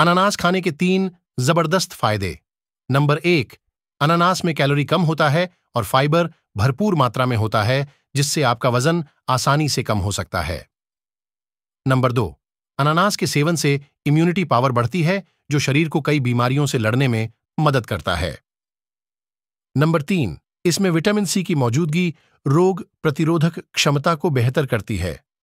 अनानास खाने के तीन जबरदस्त फायदे नंबर एक अनानास में कैलोरी कम होता है और फाइबर भरपूर मात्रा में होता है जिससे आपका वजन आसानी से कम हो सकता है नंबर दो अनानास के सेवन से इम्यूनिटी पावर बढ़ती है जो शरीर को कई बीमारियों से लड़ने में मदद करता है नंबर तीन इसमें विटामिन सी की मौजूदगी रोग प्रतिरोधक क्षमता को बेहतर करती है